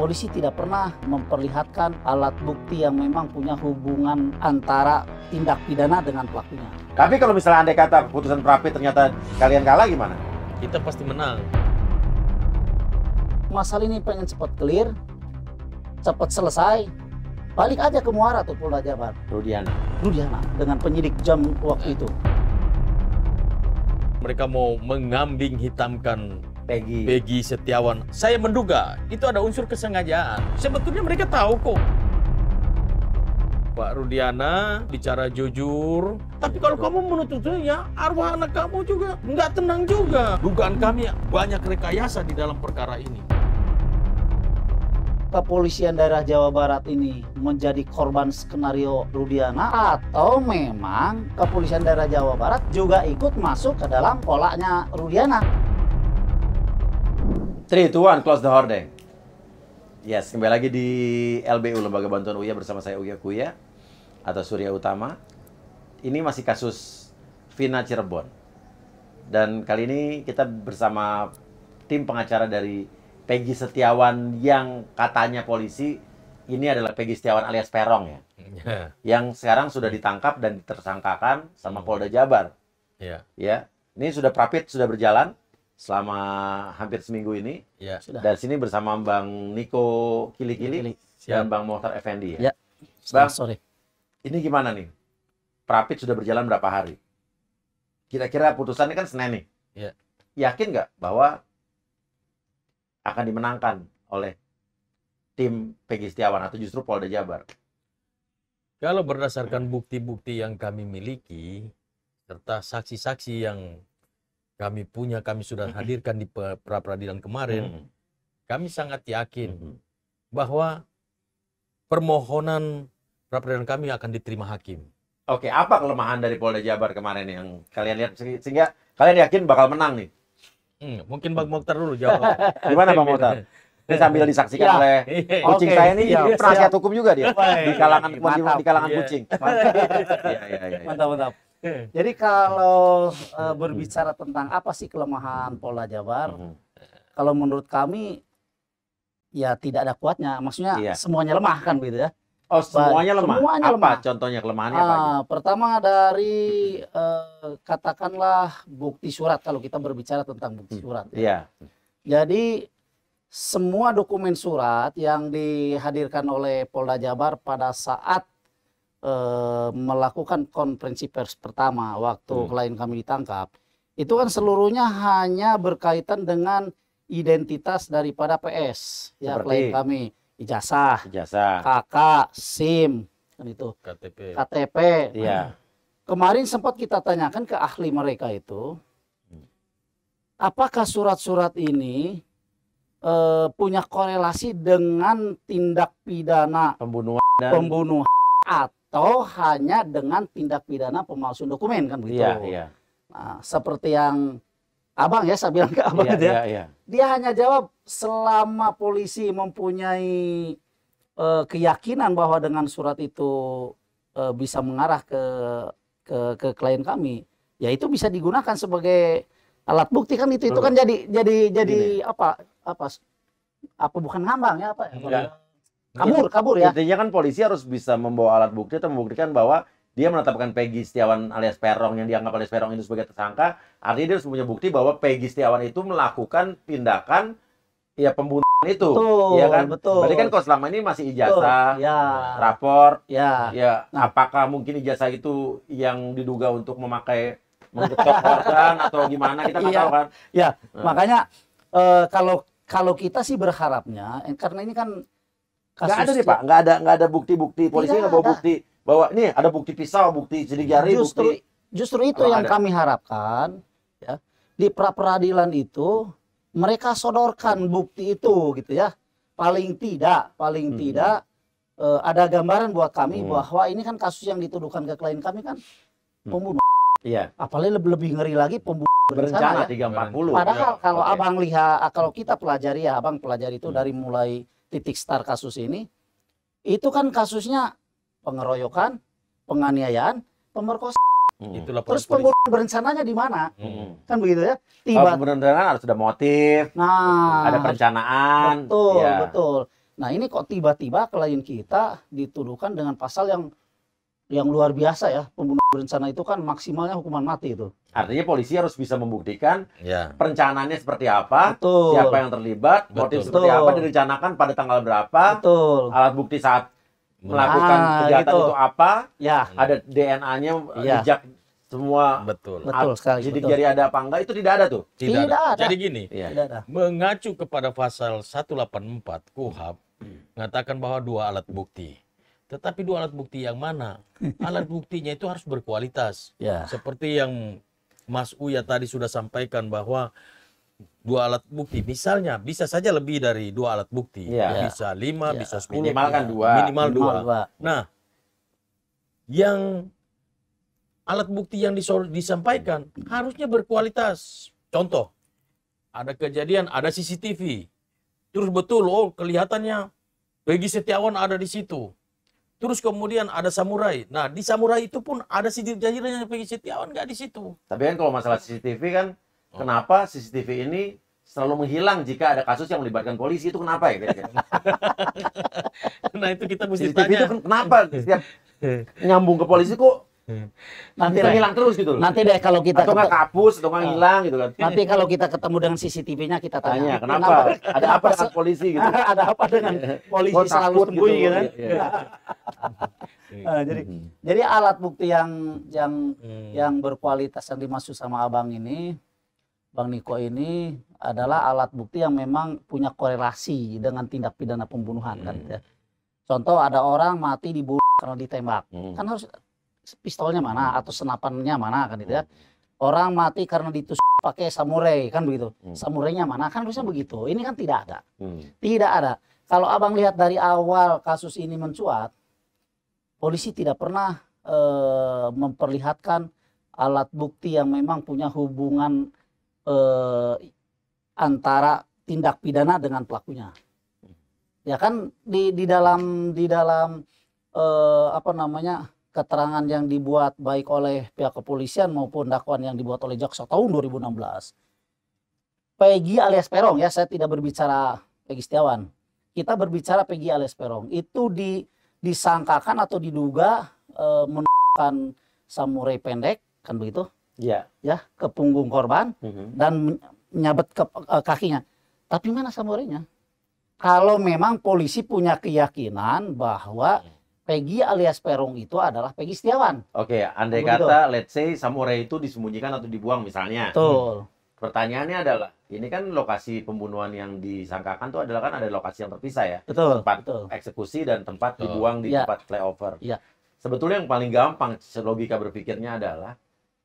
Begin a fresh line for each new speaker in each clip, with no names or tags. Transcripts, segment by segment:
Polisi tidak pernah memperlihatkan alat bukti yang memang punya hubungan antara tindak pidana dengan pelakunya.
Tapi kalau misalnya andai kata putusan Prapi ternyata kalian kalah
gimana? Kita pasti menang.
Masalah ini pengen cepat clear, cepat selesai, balik aja ke Muara tuh Polda Jabar. Rudiana. Rudiana dengan penyidik jam waktu itu.
Mereka mau mengambing hitamkan Peggy. Peggy Setiawan. Saya menduga itu ada unsur kesengajaan. Sebetulnya mereka tahu kok. Pak Rudiana bicara jujur. Tapi kalau kamu menuntutnya, arwah anak kamu juga nggak tenang juga. Dugaan kami banyak rekayasa di dalam perkara ini.
Kepolisian daerah Jawa Barat ini menjadi korban skenario Rudiana atau memang kepolisian daerah Jawa Barat juga ikut masuk ke dalam polanya Rudiana?
3, 2, 1, close the horde. Yes, kembali lagi di LBU, Lembaga Bantuan Uya bersama saya Uya Kuya atau Surya Utama. Ini masih kasus Vina Cirebon. Dan kali ini kita bersama tim pengacara dari Peggy Setiawan yang katanya polisi ini adalah Peggy Setiawan alias Perong ya. Yeah. Yang sekarang sudah ditangkap dan tersangkakan sama hmm. Polda Jabar. Yeah. Ya. Ini sudah prapit, sudah berjalan selama hampir seminggu ini. Ya. Sudah. Dan sini bersama Bang Niko Kili-Kili dan Bang Mohtar Effendi ya. ya. Bang, sore. Ini gimana nih? Prapit sudah berjalan berapa hari? Kira-kira putusannya kan Senin nih. Ya. Yakin nggak bahwa akan dimenangkan oleh
tim Pegi Setiawan atau justru Polda Jabar? Kalau berdasarkan bukti-bukti yang kami miliki serta saksi-saksi yang kami punya, kami sudah hadirkan di pra peradilan kemarin, hmm. kami sangat yakin hmm. bahwa permohonan pra peradilan kami akan diterima hakim.
Oke, apa kelemahan dari Polda Jabar kemarin yang kalian lihat sehingga kalian yakin bakal menang
nih? Hmm, mungkin Bang Mokhtar dulu jawab. Gimana Bang Mokhtar? Ini sambil disaksikan ya. oleh
iya. kucing okay. saya ini ya, penasihat hukum juga dia di kalangan di kalangan iya. kucing.
Mantap,
iya, mantap. Jadi kalau uh, berbicara tentang apa sih kelemahan Polda Jabar, hmm. kalau menurut kami ya tidak ada kuatnya. Maksudnya iya. semuanya lemah kan begitu ya. Oh semuanya lemah. Semuanya apa lemah.
contohnya kelemahannya uh, apa?
Pertama dari uh, katakanlah bukti surat kalau kita berbicara tentang bukti hmm. surat. Hmm. Ya. Yeah. Jadi semua dokumen surat yang dihadirkan oleh Polda Jabar pada saat Eh, melakukan konferensi pers pertama waktu hmm. klien kami ditangkap, itu kan seluruhnya hanya berkaitan dengan identitas daripada PS ya Seperti klien kami, ijazah, ijazah, kakak SIM, kan itu, KTP, KTP. ya Kemarin sempat kita tanyakan ke ahli mereka itu, hmm. apakah surat-surat ini e, punya korelasi dengan tindak pidana pembunuhan dan... pembunuhan atau hanya dengan tindak pidana pemalsuan dokumen kan begitu. Iya, iya. Nah, seperti yang Abang ya, saya bilang ke Abang iya, dia. Ya. Iya, iya. Dia hanya jawab selama polisi mempunyai uh, keyakinan bahwa dengan surat itu uh, bisa mengarah ke ke ke klien kami, ya itu bisa digunakan sebagai alat bukti kan itu itu kan jadi jadi jadi Gini. apa apa apa bukan ngambang ya apa? Ya? Enggak kabur kabur ya
intinya kan polisi harus bisa membawa alat bukti atau membuktikan bahwa dia menetapkan Peggy Setiawan alias Perong yang dianggap alias Perong itu sebagai tersangka artinya dia harus punya bukti bahwa Peggy Setiawan itu melakukan tindakan ya pembunuhan itu betul, ya kan betul berarti kan kalau selama ini masih ijazah ya. rapor ya ya apakah mungkin ijazah itu yang diduga untuk memakai mengetok korban atau gimana kita nggak iya. tahu kan
ya hmm. makanya uh, kalau kalau kita sih berharapnya eh, karena ini kan Enggak ada nih Pak,
nggak ada nggak ada bukti-bukti polisi nggak bawa
bukti bahwa ini ada bukti
pisau, bukti sidik jari, justru, bukti.
Justru itu yang ada. kami harapkan ya di pra peradilan itu mereka sodorkan bukti itu gitu ya. Paling tidak, paling hmm. tidak uh, ada gambaran buat kami hmm. bahwa ini kan kasus yang dituduhkan ke klien kami kan hmm. pembunuh. Iya. Apalagi lebih, lebih ngeri lagi pembunuh berencana, empat 340. Padahal iya. kalau okay. Abang lihat kalau kita pelajari ya Abang pelajari itu hmm. dari mulai titik start kasus ini, itu kan kasusnya pengeroyokan, penganiayaan, pemerkosaan.
Hmm. Terus pembunuhan
berencananya di mana? Hmm. Kan begitu ya. Oh, Tiba oh, pembunuhan
berencana harus sudah motif.
Nah, ada
perencanaan. Betul, ya.
betul. Nah, ini kok tiba-tiba klien kita dituduhkan dengan pasal yang yang luar biasa ya pembunuhan berencana itu kan maksimalnya hukuman mati itu.
Artinya polisi harus bisa membuktikan ya. perencanaannya seperti apa, Betul. siapa yang terlibat, Betul. motif seperti apa, direncanakan pada tanggal berapa, Betul. alat bukti saat
nah, melakukan ah, kejahatan gitu. itu
apa, ya. ada DNA-nya, ya. jejak semua betul betul sekali jadi ada apa enggak itu tidak ada tuh tidak, tidak ada. ada jadi gini ya. tidak
ada. mengacu kepada pasal 184 KUHAP mengatakan bahwa dua alat bukti tetapi dua alat bukti yang mana? Alat buktinya itu harus berkualitas. Yeah. Seperti yang Mas Uya tadi sudah sampaikan bahwa dua alat bukti misalnya bisa saja lebih dari dua alat bukti yeah. Ya. bisa lima yeah. bisa sepuluh minimal kan dua minimal, minimal dua. dua nah yang alat bukti yang disampaikan harusnya berkualitas contoh ada kejadian ada CCTV terus betul oh kelihatannya Peggy Setiawan ada di situ Terus kemudian ada samurai. Nah, di samurai itu pun ada sidik yang pergi Setiawan nggak di situ. Tapi kan kalau masalah CCTV kan, oh. kenapa
CCTV ini selalu menghilang jika ada kasus yang melibatkan polisi itu kenapa ya? nah itu kita mesti CCTV tanya. itu kenapa setiap nyambung ke polisi kok
nanti deh, hilang terus gitu loh. Nanti deh kalau kita atau nggak kapus atau nggak eh. hilang gitu kan. Nanti kalau kita ketemu dengan CCTV-nya kita tanya, tanya kenapa? kenapa? Ada apa dengan polisi gitu? ada apa dengan polisi oh, selalu gitu? sembunyi gitu, gitu kan? nah, jadi hmm. jadi alat bukti yang yang mm. yang berkualitas yang dimaksud sama abang ini, bang Niko ini adalah alat bukti yang memang punya korelasi dengan tindak pidana pembunuhan mm. kan. Hmm. Ya. Contoh ada orang mati dibunuh karena ditembak, hmm. kan harus pistolnya mana hmm. atau senapannya mana kan gitu ya. Hmm. Orang mati karena ditusuk pakai samurai kan begitu. Hmm. Samurainya mana kan bisa hmm. begitu. Ini kan tidak ada. Hmm. Tidak ada. Kalau abang lihat dari awal kasus ini mencuat, polisi tidak pernah e, memperlihatkan alat bukti yang memang punya hubungan e, antara tindak pidana dengan pelakunya. Ya kan di di dalam di dalam e, apa namanya keterangan yang dibuat baik oleh pihak kepolisian maupun dakwaan yang dibuat oleh jaksa tahun 2016. Peggy alias Perong ya, saya tidak berbicara Peggy Setiawan. Kita berbicara Peggy alias Perong. Itu di, disangkakan atau diduga e, eh, menemukan samurai pendek, kan begitu? Iya. Ya, ke punggung korban mm -hmm. dan menyabet ke e, kakinya. Tapi mana samurainya? Kalau memang polisi punya keyakinan bahwa ya. Peggy alias Perung itu adalah Peggy Setiawan.
Oke, okay, andai Begitu. kata let's say samurai itu disembunyikan atau dibuang misalnya. Betul. Hmm. Pertanyaannya adalah, ini kan lokasi pembunuhan yang disangkakan itu adalah kan ada lokasi yang terpisah ya. Betul. Tempat betul. eksekusi dan tempat betul. dibuang di ya. tempat flyover. Iya. Sebetulnya yang paling gampang logika berpikirnya adalah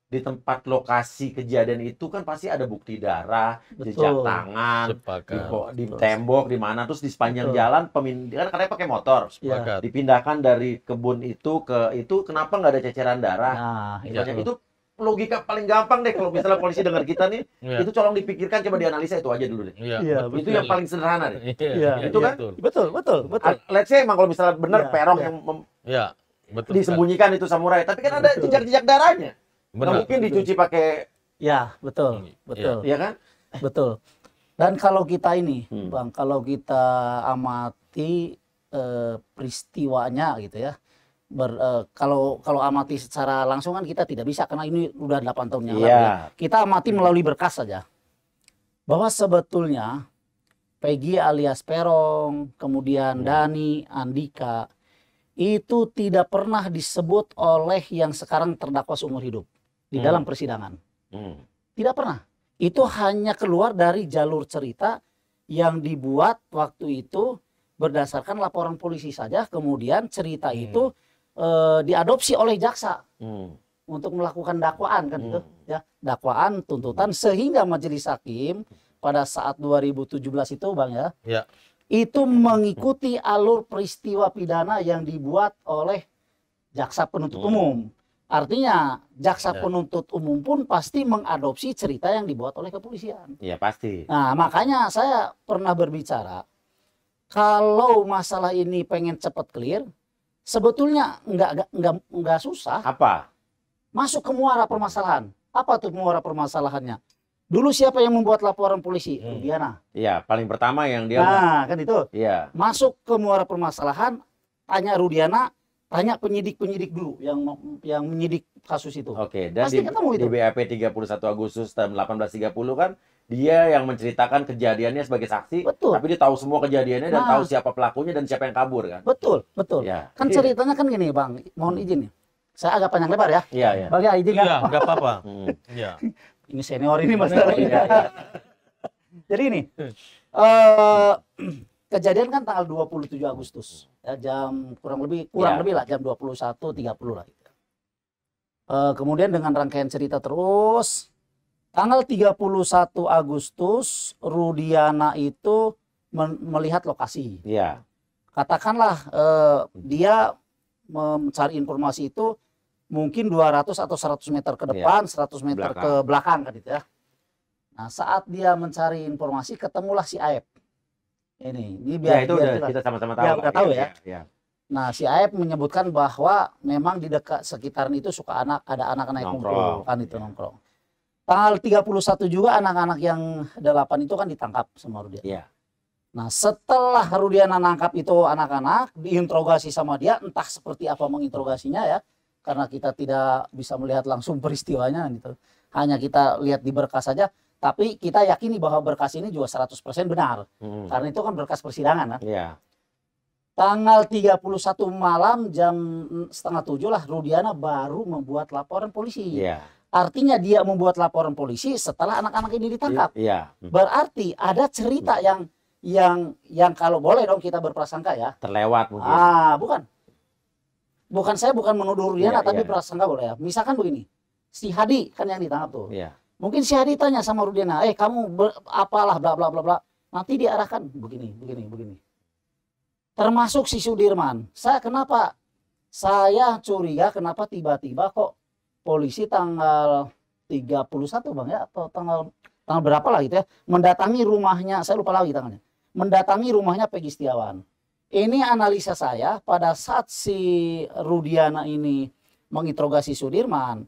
di tempat lokasi kejadian itu kan pasti ada bukti darah, Betul. jejak tangan, di, di tembok, di mana terus di sepanjang Betul. jalan pemindah kan pakai motor, iya. Sepakat. dipindahkan dari kebun itu ke itu kenapa nggak ada ceceran darah? Nah, itu, ya. itu logika paling gampang deh kalau misalnya polisi dengar kita nih yeah. itu colong dipikirkan coba dianalisa itu aja dulu deh
yeah. Iya, itu yang paling sederhana deh yeah. Yeah. Iya, itu yeah, kan
betul betul betul let's say emang kalau misalnya benar yeah. perong yeah. yang
yeah. Betul, disembunyikan
kan. itu samurai tapi kan ada jejak-jejak darahnya Benar. Nah, mungkin dicuci pakai
ya betul iya. betul ya, ya kan betul dan kalau kita ini hmm. bang kalau kita amati eh, peristiwanya gitu ya ber, eh, kalau kalau amati secara langsung kan kita tidak bisa karena ini udah 8 tahun yang iya. lalu ya. kita amati melalui berkas saja bahwa sebetulnya Peggy alias Perong, kemudian hmm. Dani, Andika itu tidak pernah disebut oleh yang sekarang terdakwa seumur hidup di hmm. dalam persidangan. Hmm. Tidak pernah. Itu hanya keluar dari jalur cerita yang dibuat waktu itu berdasarkan laporan polisi saja. Kemudian cerita hmm. itu e, diadopsi oleh jaksa hmm. untuk melakukan dakwaan kan hmm. itu ya dakwaan tuntutan hmm. sehingga majelis hakim pada saat 2017 itu bang ya, ya. itu mengikuti alur peristiwa pidana yang dibuat oleh jaksa penuntut hmm. umum. Artinya jaksa ya. penuntut umum pun pasti mengadopsi cerita yang dibuat oleh kepolisian.
Iya pasti.
Nah makanya saya pernah berbicara kalau masalah ini pengen cepat clear, sebetulnya nggak nggak nggak susah. Apa? Masuk ke muara permasalahan. Apa tuh muara permasalahannya? Dulu siapa yang membuat laporan polisi? Hmm. Diana.
Iya, paling pertama yang dia. Nah, kan itu. Iya.
Masuk ke muara permasalahan, tanya Rudiana, tanya penyidik-penyidik dulu yang yang menyidik kasus itu.
Oke, dan Pasti di, ketemu itu. di BAP 31 Agustus tahun 1830 kan dia yang menceritakan kejadiannya sebagai saksi, betul. tapi dia tahu semua kejadiannya nah. dan tahu siapa pelakunya
dan siapa yang kabur kan. Betul, betul. Ya. Kan Jadi, iya. ceritanya kan gini, Bang. Mohon izin ya. Saya agak panjang lebar ya. Iya, iya. Bagi ya izin Iya, kan? enggak apa-apa. Hmm. Iya. ini senior ini masalahnya. Iya. Jadi ini eh uh, kejadian kan tanggal 27 Agustus ya, jam kurang lebih kurang ya. lebih lah jam 21.30 lah gitu. Uh, kemudian dengan rangkaian cerita terus tanggal 31 Agustus Rudiana itu melihat lokasi. Ya. Katakanlah uh, dia mencari informasi itu mungkin 200 atau 100 meter ke ya. depan, ya. 100 meter belakang. ke belakang kan gitu ya. Nah, saat dia mencari informasi ketemulah si Aep ini ini ya, biar, ya, itu biar udah kita sama-sama tahu iya, ya, tahu ya, ya. ya. Nah, si Aep menyebutkan bahwa memang di dekat sekitaran itu suka anak ada anak naik kumpul kan itu ya. nongkrong. Tanggal 31 juga anak-anak yang delapan itu kan ditangkap sama Rudian. ya. Nah, setelah Rudian nangkap itu anak-anak diinterogasi sama dia entah seperti apa menginterogasinya ya karena kita tidak bisa melihat langsung peristiwanya gitu. Hanya kita lihat di berkas saja tapi kita yakini bahwa berkas ini juga 100% benar. Hmm. Karena itu kan berkas persidangan kan. Iya. tiga Tanggal 31 malam jam setengah tujuh lah Rudiana baru membuat laporan polisi. Iya. Artinya dia membuat laporan polisi setelah anak-anak ini ditangkap. Hmm. Berarti ada cerita hmm. yang yang yang kalau boleh dong kita berprasangka ya.
Terlewat mungkin. Ah,
bukan. Bukan saya bukan menuduh Rudiana tapi prasangka boleh ya. Misalkan begini. Si Hadi kan yang ditangkap tuh. Mungkin si Hadi tanya sama Rudiana, eh kamu apalah bla bla bla bla. Nanti diarahkan begini, begini, begini. Termasuk si Sudirman. Saya kenapa? Saya curiga kenapa tiba-tiba kok polisi tanggal 31 Bang ya atau tanggal tanggal berapa lah gitu ya mendatangi rumahnya saya lupa lagi tanggalnya mendatangi rumahnya Pegi Setiawan ini analisa saya pada saat si Rudiana ini menginterogasi Sudirman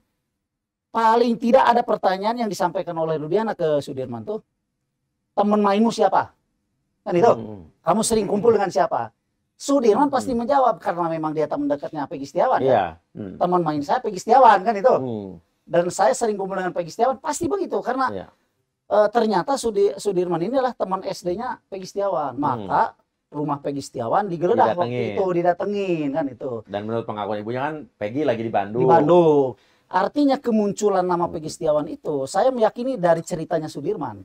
paling tidak ada pertanyaan yang disampaikan oleh Rudiana ke Sudirman tuh teman mainmu siapa kan itu hmm. kamu sering kumpul dengan siapa Sudirman pasti hmm. menjawab karena memang dia teman dekatnya Pegi Setiawan yeah. kan? hmm. teman main saya Pegi Setiawan kan itu hmm. dan saya sering kumpul dengan Pegi Setiawan pasti begitu karena yeah. Iya. uh, ternyata Sudi, Sudirman ini adalah teman SD-nya Pegi Setiawan hmm. maka rumah Peggy Setiawan digeledah waktu itu didatengin kan itu.
Dan menurut pengakuan ibunya kan Peggy lagi di Bandung. Di Bandung.
Artinya kemunculan nama Pegi Setiawan itu saya meyakini dari ceritanya Sudirman.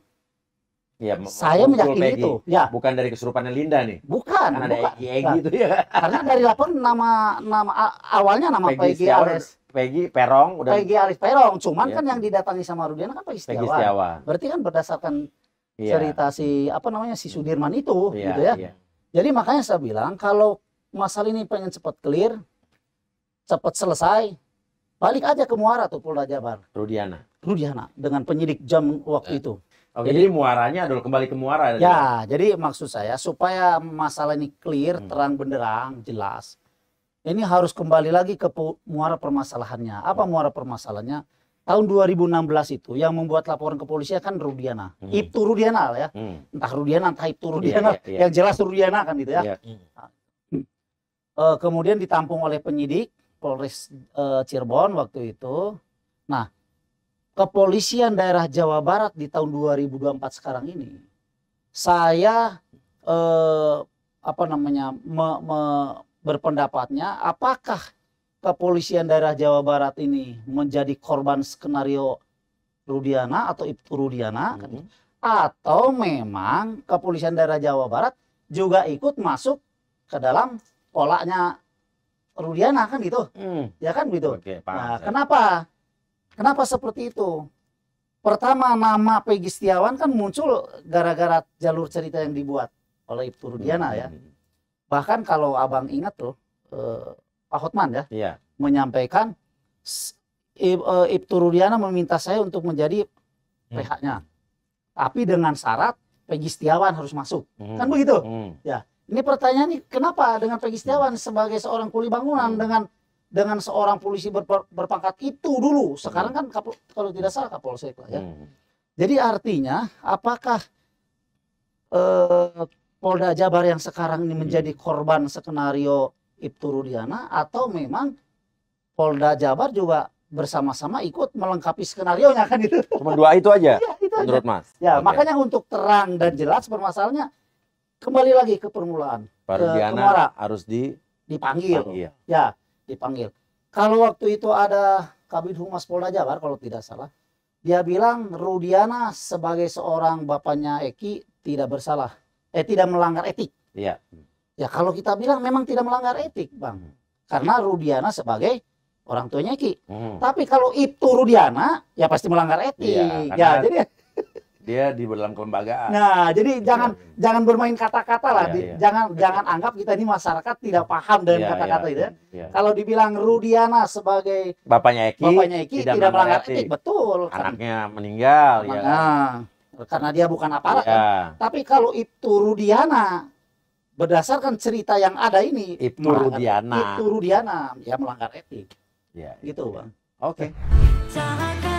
Ya, saya meyakini Peggy. itu. Ya. Bukan dari kesurupannya Linda nih. Bukan. Karena bukan. ada Egi itu ya. Karena dari
lapor nama nama awalnya nama pegi Ares. Aris.
Pegi Perong udah Pegi Aris Perong, cuman ya. kan yang
didatangi sama Rudiana kan pegi Setiawan. Setiawan. Berarti kan berdasarkan ya. cerita si apa namanya si Sudirman itu ya, gitu ya. ya. Jadi makanya saya bilang kalau masalah ini pengen cepat clear, cepat selesai, Balik aja ke Muara tuh Polda Jabar. Rudiana. Rudiana dengan penyidik jam waktu eh. itu.
Oke, jadi, jadi muaranya adalah kembali ke muara. Ya, ya,
jadi maksud saya supaya masalah ini clear, hmm. terang benderang, jelas. Ini harus kembali lagi ke muara permasalahannya. Apa hmm. muara permasalahannya? Tahun 2016 itu yang membuat laporan kepolisian kan Rudiana. Hmm. Ibtu Rudiana ya. Hmm. Entah Rudiana, entah Ibtu iya, Rudiana. Yeah, yeah, yeah. Yang jelas Rudiana kan gitu ya. Yeah. Iya. Hmm. Eh, kemudian ditampung oleh penyidik Polres e, Cirebon waktu itu. Nah, kepolisian daerah Jawa Barat di tahun 2024 sekarang ini, saya e, apa namanya me, me, berpendapatnya apakah kepolisian daerah Jawa Barat ini menjadi korban skenario Rudiana atau Ibtu Rudiana mm -hmm. atau memang kepolisian daerah Jawa Barat juga ikut masuk ke dalam polanya Rudiana kan gitu hmm. ya kan gitu Oke, paham, nah saya. kenapa kenapa seperti itu pertama nama Peggy Setiawan kan muncul gara-gara jalur cerita yang dibuat oleh Ibtu Rudiana ya. hmm. ya bahkan kalau abang ingat tuh eh, Pak Hotman ya ya. menyampaikan eh, Ibtu Rudiana meminta saya untuk menjadi hmm. PH-nya tapi dengan syarat Peggy Setiawan harus masuk hmm. kan begitu hmm. ya ini pertanyaan ini kenapa dengan Pegi Setiawan sebagai seorang kuli bangunan hmm. dengan dengan seorang polisi ber, berpangkat itu dulu, sekarang kan kapol, kalau tidak salah Kapolsek lah ya. Hmm. Jadi artinya apakah eh, Polda Jabar yang sekarang ini hmm. menjadi korban skenario Ibtu Rudiana atau memang Polda Jabar juga bersama-sama ikut melengkapi skenario nya kan itu. Cuma
dua itu aja. ya, itu menurut aja. Mas. Ya, okay. makanya
untuk terang dan jelas permasalahannya kembali lagi ke permulaan. ke ke
harus di dipanggil. Panggil. Ya, dipanggil.
Kalau waktu itu ada kabin Humas Polda Jabar kalau tidak salah, dia bilang Rudiana sebagai seorang bapaknya Eki tidak bersalah. Eh tidak melanggar etik. Iya. Ya kalau kita bilang memang tidak melanggar etik, Bang. Hmm. Karena Rudiana sebagai orang tuanya Eki. Hmm. Tapi kalau itu Rudiana ya pasti melanggar etik. Iya, ya, jadi dia
di dalam kelembagaan.
Nah, jadi iya. jangan jangan bermain kata-kata lah. Ya, ya. Jangan jangan anggap kita ini masyarakat tidak paham dengan iya, kata-kata ya, ya, itu. Ya. Iya. Kalau dibilang Rudiana sebagai
bapaknya Eki, bapaknya Eki tidak, tidak melanggar etik, betul. Anaknya kan. meninggal ya. Nah,
karena dia bukan aparat. Ya. Kan. Tapi kalau itu Rudiana berdasarkan cerita yang ada ini itu Rudiana. Itu Rudiana ya melanggar etik. Ya, gitu, ya. Bang. Oke. Okay.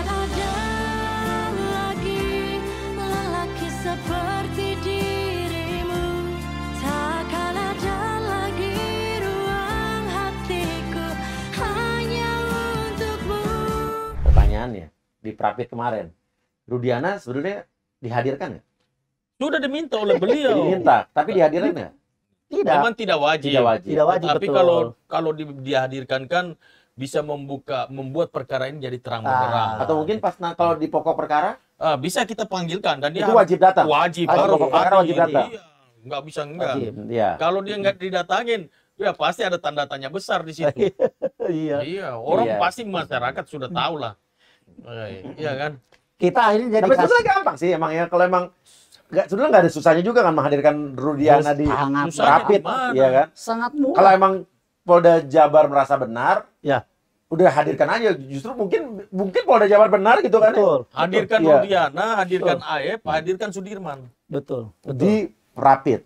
pertanyaannya di Prapit kemarin. Rudiana sebenarnya
dihadirkan ya Sudah diminta oleh beliau. diminta,
tapi nah, dihadirkan ya
Tidak. Memang tidak wajib. Tidak wajib. Tidak wajib tapi betul. kalau kalau di, dihadirkan kan bisa membuka membuat perkara ini jadi terang benderang. Ah, atau mungkin pas nah, kalau di pokok perkara Ah, bisa kita panggilkan dan dia itu wajib datang. Wajib, wajib ah, pokok perkara wajib datang. Iya, nggak bisa enggak. Wajib, iya. Kalau dia enggak didatangin, ya pasti ada tanda tanya besar di situ. iya. Iya, orang iya. pasti masyarakat sudah tahu lah Oh, iya, iya kan?
Kita akhirnya jadi Tapi sebetulnya gampang sih emang ya kalau emang enggak sebenarnya nggak ada susahnya juga kan menghadirkan Rudiana di Rapid, iya kan?
Sangat mudah. Kalau emang
Polda Jabar merasa benar, ya udah hadirkan aja justru mungkin mungkin Polda Jabar benar gitu kan ya? betul, hadirkan betul, iya.
Rudiana hadirkan betul. Aep hadirkan Sudirman
betul, betul. di Rapid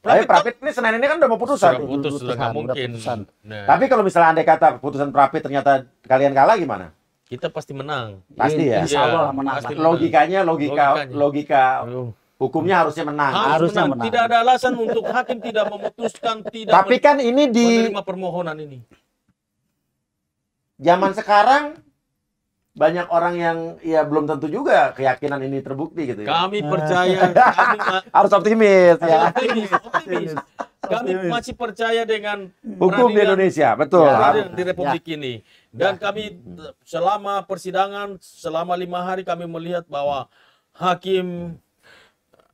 tapi
Rapid, ini Senin ini kan udah mau putusan. Sudah putus, sudah mungkin. Nah. Tapi
kalau misalnya andai kata putusan Rapid ternyata kalian kalah gimana?
Kita pasti menang. Pasti iya, ya. Insya Allah ya, menang. Pasti Logikanya
logika Logikanya. logika Hukumnya harusnya menang. Harus harusnya menang. menang. Tidak
ada alasan untuk hakim tidak memutuskan tidak. Tapi kan ini di menerima permohonan ini.
Zaman sekarang banyak orang yang ya belum tentu juga keyakinan ini terbukti gitu ya. Kami ah. percaya kami harus optimis ya. Optimis, optimis. Kami masih
percaya dengan hukum di
Indonesia, betul. Ya, di Republik
ya. ini. Dan ya. kami selama persidangan selama lima hari kami melihat bahwa hakim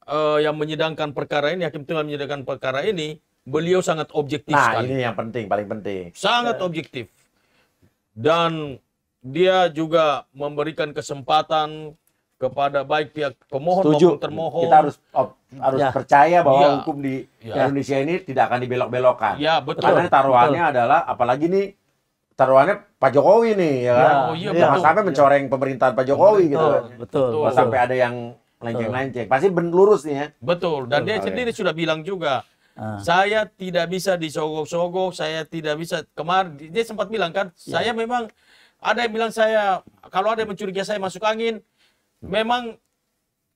uh, yang menyidangkan perkara ini, hakim tunggal menyidangkan perkara ini, beliau sangat objektif nah, sekali. ini yang
penting, paling penting. Sangat
ya. objektif. Dan dia juga memberikan kesempatan kepada baik pihak pemohon Setuju. maupun termohon. Kita harus
op, harus ya. percaya bahwa ya. hukum
di ya. Indonesia
ini tidak akan dibelok-belokkan. Ya, betul. Karena taruhannya betul. adalah apalagi nih taruhannya Pak Jokowi nih ya iya. kan. Oh, iya, betul. sampai mencoreng ya. pemerintahan Pak Jokowi betul, gitu Betul. betul. Sampai ada yang lenceng-lenceng. Pasti lurus nih ya.
Betul. Dan betul, dia sendiri sudah bilang juga Ah. Saya tidak bisa disogok-sogok, saya tidak bisa kemarin dia sempat bilang kan, ya. saya memang ada yang bilang saya kalau ada yang mencurigai saya masuk angin, hmm. memang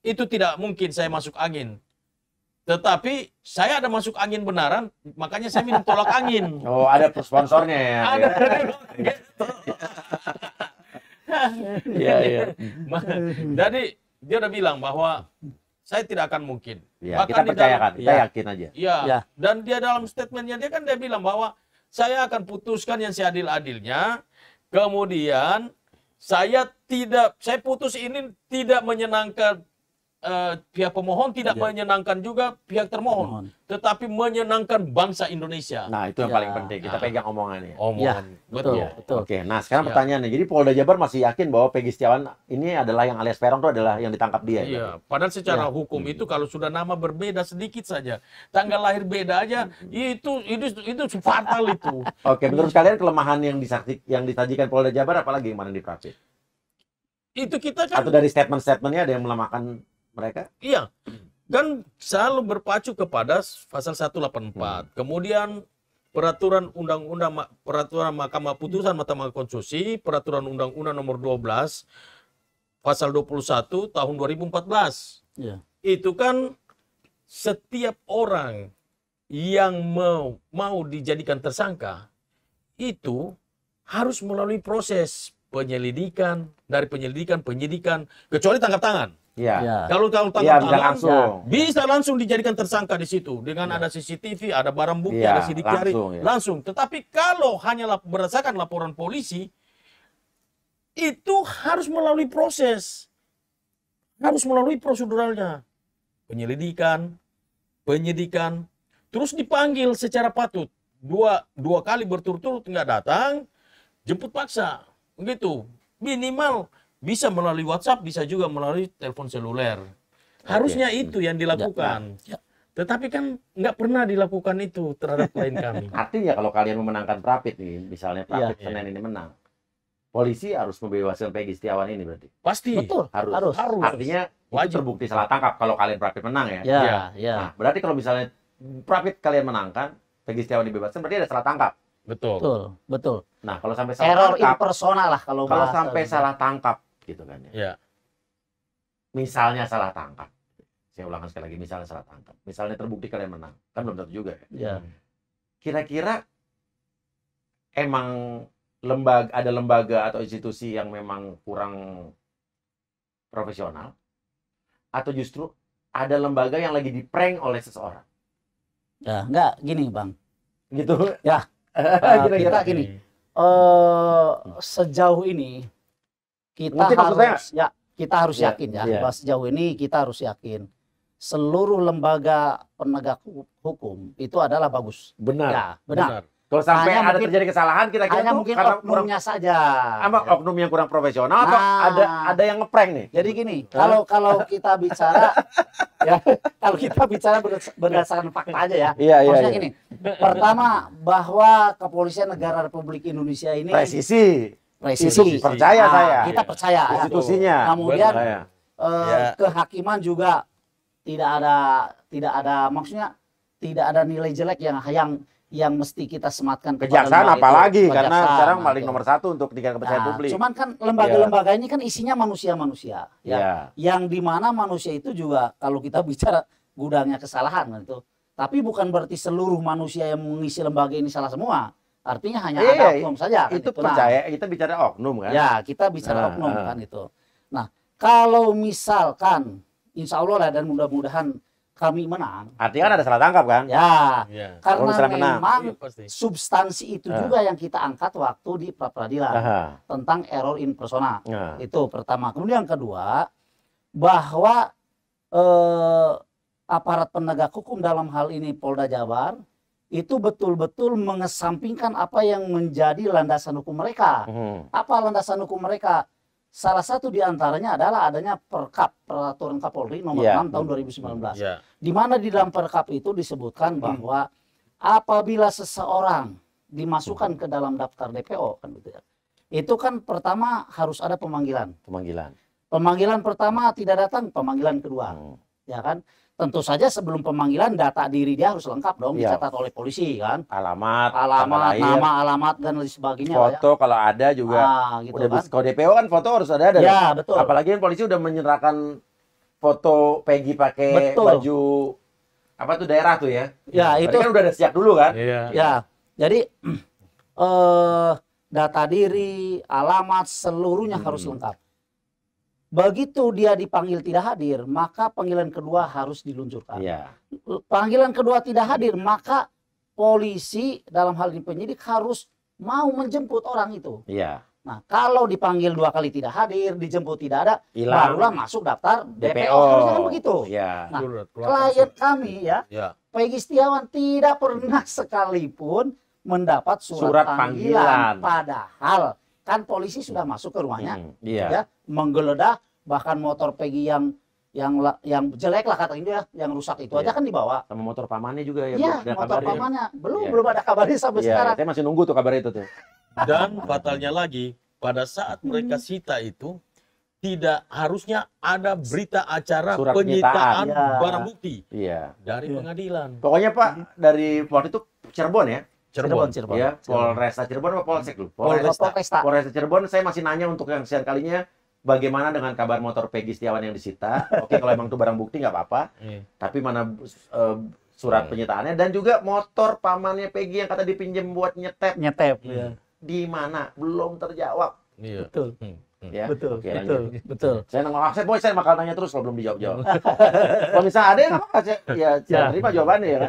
itu tidak mungkin saya masuk angin. Tetapi saya ada masuk angin benaran, makanya saya minum tolak angin.
Oh, ada sponsornya ya. Ada.
Iya, ya, Jadi dia udah bilang bahwa saya tidak akan mungkin. Ya, Bahkan kita percayakan, dalam, kan? kita ya, yakin
aja. Iya. Ya.
Dan dia dalam statementnya dia kan dia bilang bahwa saya akan putuskan yang seadil-adilnya. Kemudian saya tidak, saya putus ini tidak menyenangkan uh, pihak pemohon tidak ya. menyenangkan juga pihak termohon, Mohon. tetapi menyenangkan bangsa Indonesia. Nah, itu yang ya. paling penting. Kita nah. pegang omongannya.
Omongan. Ya, betul, ya. betul. Oke, nah sekarang ya. pertanyaannya. Jadi Polda Jabar masih yakin bahwa Peggy Setiawan ini adalah yang alias Perong itu adalah yang ditangkap dia? Iya,
gitu? padahal secara ya. hukum hmm. itu kalau sudah nama berbeda sedikit saja, tanggal lahir beda aja, itu hmm. itu itu, itu fatal itu.
Oke, menurut iya. kalian kelemahan yang disakti, yang disajikan Polda Jabar apalagi
yang mana di Itu kita kan... Atau dari
statement-statementnya ada yang melemahkan mereka?
Iya. Kan selalu berpacu kepada pasal 184. Hmm. Kemudian peraturan undang-undang peraturan Mahkamah Putusan Mahkamah Konstitusi, peraturan undang-undang nomor 12 pasal 21 tahun 2014. Iya. Itu kan setiap orang yang mau mau dijadikan tersangka itu harus melalui proses penyelidikan dari penyelidikan penyidikan kecuali tangkap tangan
Ya. ya. Kalau tahu tangkap ya, tangan, langsung. Ya.
Bisa langsung dijadikan tersangka di situ dengan ya. ada CCTV, ada barang bukti, ya, ada sidik jari, langsung, ya. langsung. Tetapi kalau hanya lap berdasarkan laporan polisi itu harus melalui proses. Harus melalui proseduralnya. Penyelidikan, penyidikan, terus dipanggil secara patut. Dua, dua kali berturut-turut nggak datang, jemput paksa. Begitu. Minimal bisa melalui WhatsApp, bisa juga melalui telepon seluler.
Harusnya okay. itu yang ya, dilakukan.
Ya, ya. Tetapi kan nggak pernah dilakukan itu terhadap klien kami.
Artinya kalau kalian memenangkan Prapit nih, misalnya Prapit ya, Senin ya. ini menang, polisi harus membebaskan Peggy Setiawan ini berarti. Pasti. Betul. Harus. Harus. harus. Artinya Wajib. itu terbukti salah tangkap kalau kalian Prapit menang ya? ya. Iya. Ya. Nah, berarti kalau misalnya Prapit kalian menangkan, Peggy Setiawan dibebaskan, berarti ada salah tangkap. Betul. Betul. Betul. Nah kalau sampai salah Error tangkap. Error
impersonal lah kalau. Kalau sampai salah
tangkap gitu kan ya. Yeah. Misalnya salah tangkap. Saya ulangkan sekali lagi, misalnya salah tangkap. Misalnya terbukti kalian menang. Kan belum tentu juga ya. Iya. Hmm. Kira-kira emang lembaga ada lembaga atau institusi yang memang kurang profesional atau justru ada lembaga yang lagi di prank oleh seseorang ya nggak gini bang gitu ya kira-kira uh, gini
uh, sejauh ini kita Mungkin harus saya. ya kita harus yeah. yakin ya yeah. bahwa sejauh ini kita harus yakin seluruh lembaga penegak hukum itu adalah bagus. Benar. Ya, benar. benar. Kalau sampai hanya ada mungkin, terjadi kesalahan kita kira hanya mungkin karena oknumnya kurang, saja. apa ya.
oknum yang kurang profesional nah, atau ada ada yang ngeprank nih. Jadi gini, kalau
kalau kita bicara ya kalau kita bicara berdasarkan fakta aja ya. Iya, iya, Maksudnya iya. gini. Pertama bahwa kepolisian negara Republik Indonesia ini presisi
presisi. percaya nah, saya. Kita percaya. Institusinya, Ya. Kemudian uh,
ya. kehakiman juga tidak ada tidak ada maksudnya tidak ada nilai jelek yang yang yang mesti kita sematkan kejaksaan apalagi nah, itu, karena sekarang paling nomor satu
untuk tingkat kepercayaan nah, publik. Cuman
kan lembaga-lembaga ini kan isinya manusia-manusia ya. Yeah. Yang dimana manusia itu juga kalau kita bicara gudangnya kesalahan itu. Tapi bukan berarti seluruh manusia yang mengisi lembaga ini salah semua. Artinya hanya e, ada iya, oknum saja. Kan, itu, itu nah. percaya nah. kita bicara oknum kan? Ya kita bicara nah, oknum nah. kan itu. Nah kalau misalkan Insya Allah lah dan mudah-mudahan kami menang.
Artinya kan ada salah tangkap kan? Ya, ya. karena memang menang.
Iya, substansi itu uh. juga yang kita angkat waktu di pra peradilan uh tentang error in persona. Uh. Itu pertama. Kemudian yang kedua bahwa eh, aparat penegak hukum dalam hal ini Polda Jabar itu betul-betul mengesampingkan apa yang menjadi landasan hukum mereka. Hmm. Apa landasan hukum mereka? Salah satu diantaranya adalah adanya Perkap Peraturan Kapolri Nomor yeah. Ya. 6 Tahun 2019, yeah. di mana di dalam Perkap itu disebutkan hmm. bahwa apabila seseorang dimasukkan ke dalam daftar DPO kan gitu ya, itu kan pertama harus ada pemanggilan. Pemanggilan. Pemanggilan pertama tidak datang, pemanggilan kedua, hmm. ya kan? tentu saja sebelum pemanggilan data diri dia harus lengkap dong ya. dicatat oleh polisi kan
alamat alamat nama, nama
alamat dan lain sebagainya ya. foto
ya. kalau ada juga ah, gitu udah kan? kalau DPO kan foto harus ada ada ya, betul. apalagi yang polisi udah menyerahkan foto Peggy pakai betul. baju apa tuh daerah tuh ya ya itu kan udah ada sejak dulu kan ya, ya.
jadi eh data diri alamat seluruhnya hmm. harus lengkap Begitu dia dipanggil tidak hadir, maka panggilan kedua harus diluncurkan. Ya. Panggilan kedua tidak hadir, maka polisi dalam hal ini penyidik harus mau menjemput orang itu. Ya. Nah, kalau dipanggil dua kali tidak hadir, dijemput tidak ada, Hilang. barulah masuk daftar DPO. DPO. Harusnya kan begitu.
Ya. Nah, klien
kami ya, ya, Peggy Setiawan tidak pernah sekalipun mendapat surat, surat panggilan. panggilan. Padahal kan polisi sudah masuk ke rumahnya. Hmm, iya. Ya. Ya, menggeledah bahkan motor Peggy yang yang yang jelek lah katanya dia yang rusak itu yeah. aja iya. kan dibawa
sama motor pamannya juga ya yeah, motor pamannya belum yeah. belum
ada kabarnya sampai yeah, sekarang
saya masih nunggu tuh kabar itu tuh
dan fatalnya lagi pada saat hmm. mereka sita itu tidak harusnya ada berita acara Surat penyitaan, ya. barang bukti ya. dari ya. pengadilan.
Pokoknya Pak dari waktu itu Cirebon ya. Cirebon, Cirebon. Cirebon. Iya, Polresta Cirebon apa Polsek lu? Polresta. Polresta. Polresta Cirebon saya masih nanya untuk yang sekian kalinya bagaimana dengan kabar motor Peggy Setiawan yang disita? Oke, kalau emang itu barang bukti nggak apa-apa. Iya. Tapi mana uh, surat hmm. penyitaannya dan juga motor pamannya Peggy yang kata dipinjam buat nyetep. Nyetep. hmm. Di mana? Belum terjawab. iya. Betul. Hmm. hmm. Ya? Betul, Oke, betul, betul. Saya nengok saya boy, saya bakal nanya terus kalau belum dijawab-jawab. kalau misalnya ada yang apa,
saya, ya, saya ya. terima jawabannya ya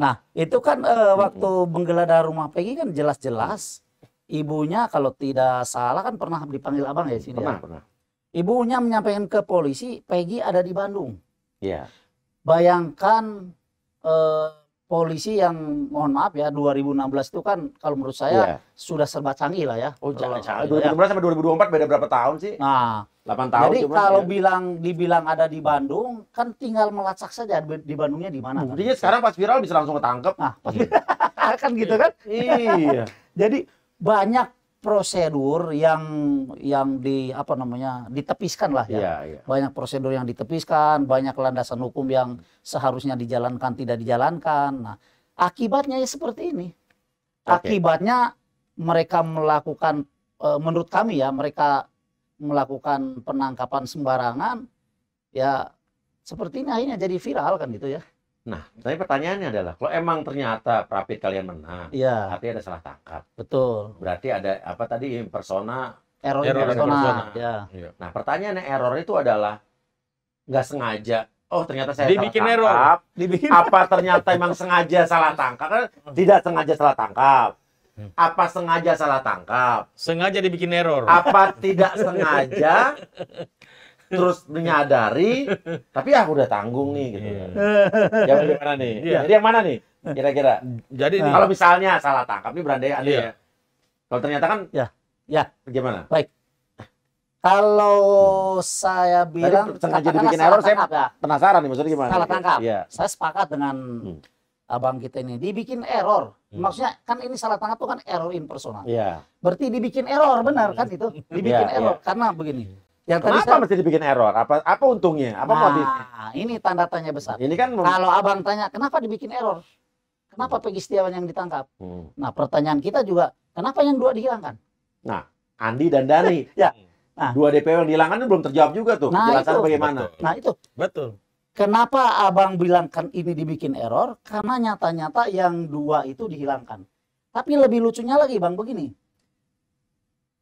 Nah, itu kan uh, waktu menggeledah rumah Peggy kan jelas-jelas ibunya kalau tidak salah kan pernah dipanggil abang ya sini ya? pernah, ya? pernah. ibunya menyampaikan ke polisi Peggy ada di Bandung ya bayangkan eh, polisi yang mohon maaf ya 2016 itu kan kalau menurut saya ya. sudah serba canggih lah ya oh jangan canggih 2016 ya. sampai
2024 beda berapa tahun sih nah 8 tahun jadi cuman, kalau ya.
bilang dibilang ada di Bandung kan tinggal melacak saja di Bandungnya di mana kan? sekarang pas viral bisa langsung ketangkep nah pas, iya. kan gitu kan iya jadi banyak prosedur yang yang di apa namanya ditepiskan lah ya. Yeah, yeah. Banyak prosedur yang ditepiskan, banyak landasan hukum yang seharusnya dijalankan tidak dijalankan. Nah, akibatnya ya seperti ini. Okay. Akibatnya mereka melakukan e, menurut kami ya mereka melakukan penangkapan sembarangan ya seperti ini akhirnya jadi viral kan gitu ya.
Nah, tapi pertanyaannya adalah kalau emang ternyata Prapit kalian menang, ya. tapi ada salah tangkap. Betul. Berarti ada apa tadi persona error, error persona. persona. Ya. Iya. Nah, pertanyaannya error itu adalah nggak sengaja. Oh, ternyata saya Dibikin salah error. tangkap. Dibikin. Apa ternyata emang sengaja salah tangkap? Kan tidak sengaja salah tangkap. Apa sengaja salah tangkap? Sengaja dibikin error. Apa tidak sengaja terus menyadari tapi aku udah tanggung nih gitu yeah. yang mana nih yeah. jadi yang mana nih kira-kira jadi nah. kalau misalnya salah tangkap nih berandai ada iya. ya kalau ternyata kan ya ya gimana baik
kalau saya bilang Tadi sengaja dibikin error saya ya. penasaran nih maksudnya gimana salah tangkap yeah. saya sepakat dengan hmm. abang kita ini dibikin error hmm. maksudnya kan ini salah tangkap tuh kan error impersonal yeah. berarti dibikin error benar kan hmm. itu dibikin yeah, error yeah. karena begini
yang tadi Kenapa saya... mesti dibikin error? Apa apa untungnya? Apa nah, motifnya?
Ini tanda tanya besar. Ini kan kalau abang tanya kenapa dibikin error? Kenapa Pegi Setiawan yang ditangkap? Hmm. Nah pertanyaan kita juga kenapa yang dua dihilangkan?
Nah Andi dan Dani. ya. Nah, nah. dua DPO yang dihilangkan itu belum terjawab juga tuh. Nah, Jelasan itu. bagaimana? Betul.
Nah itu. Betul. Kenapa abang bilangkan ini dibikin error? Karena nyata-nyata yang dua itu dihilangkan. Tapi lebih lucunya lagi bang begini.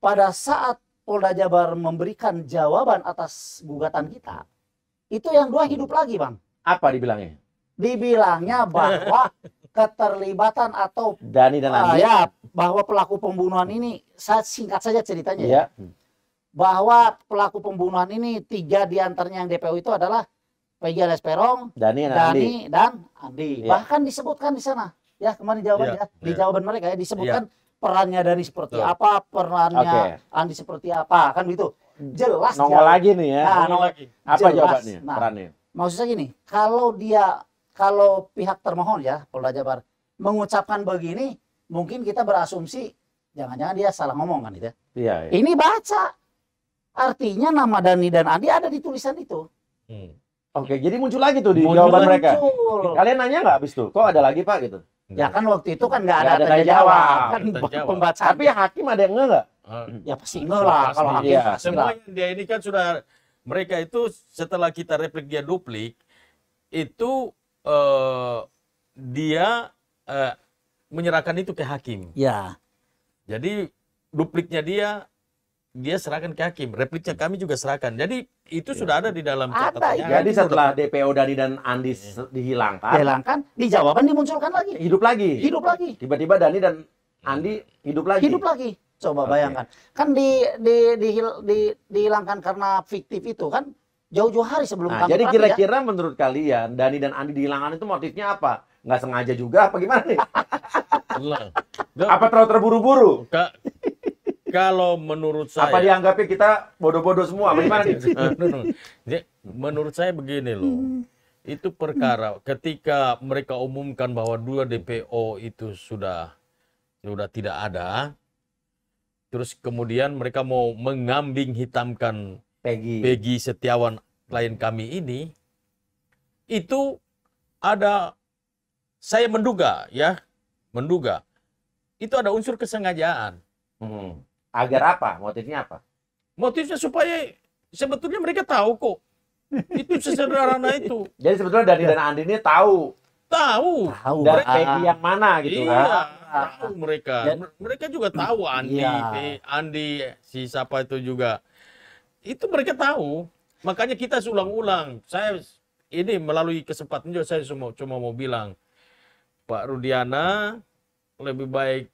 Pada saat Polda Jabar memberikan jawaban atas gugatan kita, itu yang dua hidup lagi, Bang. Apa dibilangnya? Dibilangnya bahwa keterlibatan atau
Dani dan Andi. Uh, ya,
bahwa pelaku pembunuhan ini, saya singkat saja ceritanya ya. ya. Bahwa pelaku pembunuhan ini tiga diantaranya yang DPO itu adalah Peggy Alias Perong, Dani, dan Dani Andi. dan Andi. Ya. Bahkan disebutkan di sana. Ya, kemarin jawaban ya. ya. Di iya. jawaban mereka ya disebutkan ya perannya dari seperti Tuh. apa, perannya okay. Andi seperti apa, kan gitu. Hmm. Jelas. Nongol lagi nih ya. Nah, nongol lagi. Apa jelas. jawabannya nah, perannya? maksudnya gini, kalau dia kalau pihak termohon ya Polda Jabar mengucapkan begini, mungkin kita berasumsi jangan-jangan dia salah ngomong kan gitu. Ya. Iya, iya. Ini baca. Artinya nama Dani dan Andi ada di tulisan itu. Hmm.
Oke, jadi muncul lagi tuh di muncul jawaban muncul. Kalian nanya nggak abis tuh? Kok ada lagi pak gitu? Ya kan waktu itu kan nggak ada, ada tanya jawab, kan pembacaan. Tapi hakim ada yang enggak?
Hmm. Ya pasti enggak lah kalau hakim. Ya. Semua yang dia ini kan sudah mereka itu setelah kita replik dia duplik itu uh, dia uh, menyerahkan itu ke hakim. Ya. Jadi dupliknya dia dia serahkan ke hakim. Repliknya kami juga serahkan. Jadi itu ya. sudah ada di dalam catatan. Iya. Jadi setelah DPO Dani dan Andi ya. dihilangkan, dihilangkan,
dijawabkan, dimunculkan lagi. Hidup lagi. Hidup lagi.
Tiba-tiba Dani dan Andi hidup lagi. Hidup lagi. Coba okay. bayangkan.
Kan di, di, di, di, di dihilangkan karena fiktif itu kan jauh-jauh hari sebelum nah, kami Jadi ya. kira-kira
ya. menurut kalian Dani dan Andi dihilangkan itu motifnya apa? Nggak sengaja juga apa gimana nih?
apa terlalu terburu-buru? Kalau menurut saya apa
dianggapnya kita bodoh-bodoh semua? Bagaimana nih?
Eh, menurut saya begini loh. Hmm. Itu perkara ketika mereka umumkan bahwa dua DPO itu sudah sudah tidak ada. Terus kemudian mereka mau mengambing hitamkan Peggy, Peggy Setiawan klien kami ini itu ada saya menduga ya menduga itu ada unsur kesengajaan. Hmm. Agar apa? Motifnya apa? Motifnya supaya sebetulnya mereka tahu kok. Itu sesederhana itu. Jadi sebetulnya dari iya. dan Andi ini tahu. Tahu.
Tahu. Dari ah. Peggy yang mana gitu iya, kan?
Tahu mereka. Dan, ya. mereka juga tahu iya. Andi, iya. Andi si siapa itu juga. Itu mereka tahu. Makanya kita ulang-ulang. Saya ini melalui kesempatan juga saya cuma cuma mau bilang Pak Rudiana lebih baik